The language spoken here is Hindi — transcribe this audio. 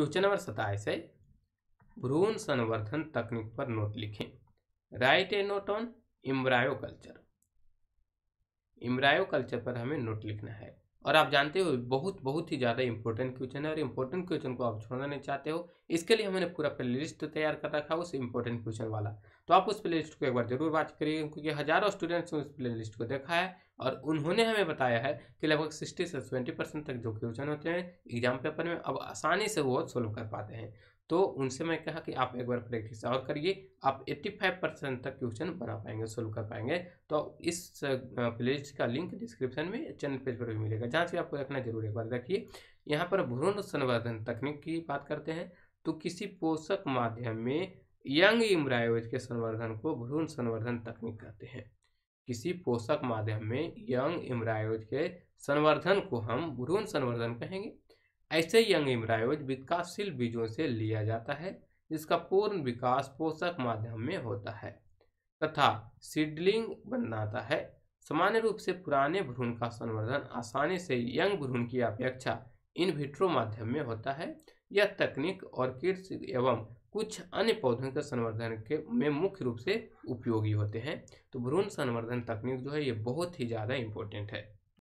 क्वेश्चन नंबर सत्ताईस है भ्रूण संवर्धन तकनीक पर नोट लिखें write a note on embryo culture embryo culture पर हमें नोट लिखना है और आप जानते हो बहुत बहुत ही ज़्यादा इंपॉर्टेंट क्वेश्चन है और इम्पोर्टेंट क्वेश्चन को आप छोड़ना नहीं चाहते हो इसके लिए हमने पूरा प्ले लिस्ट तैयार कर रखा है उस इम्पोर्टेंट क्वेश्चन वाला तो आप उस प्ले लिस्ट को एक बार जरूर बात करिए क्योंकि हज़ारों स्टूडेंट्स ने उस प्ले लिस्ट को देखा है और उन्होंने हमें बताया है कि लगभग सिक्सटी से ट्वेंटी परसेंट तक जो क्वेश्चन होते हैं एग्जाम पेपर में अब आसानी से वो सोल्व कर पाते हैं तो उनसे मैं कहा कि आप एक बार प्रैक्टिस और करिए आप 85 परसेंट तक क्वेश्चन बना पाएंगे सोल्व कर पाएंगे तो इस प्लेलिस्ट का लिंक डिस्क्रिप्शन में चैनल पेज पर भी मिलेगा जहाँ से आपको रखना जरूर एक बार देखिए यहाँ पर भ्रूण संवर्धन तकनीक की बात करते हैं तो किसी पोषक माध्यम में यंग इम्रायोज के संवर्धन को भ्रूण संवर्धन तकनीक कहते हैं किसी पोषक माध्यम में यंग इम्रायोज के संवर्धन को हम भ्रूण संवर्धन कहेंगे ऐसे यंग इम्रायोज विकासशील बीजों से लिया जाता है जिसका पूर्ण विकास पोषक माध्यम में होता है तथा सीडलिंग बनाता है सामान्य रूप से पुराने भ्रूण का संवर्धन आसानी से यंग भ्रूण की अपेक्षा इन विट्रो माध्यम में होता है यह तकनीक और कीट एवं कुछ अन्य पौधों के संवर्धन के में मुख्य रूप से उपयोगी होते हैं तो भ्रूण संवर्धन तकनीक जो है ये बहुत ही ज़्यादा इम्पोर्टेंट है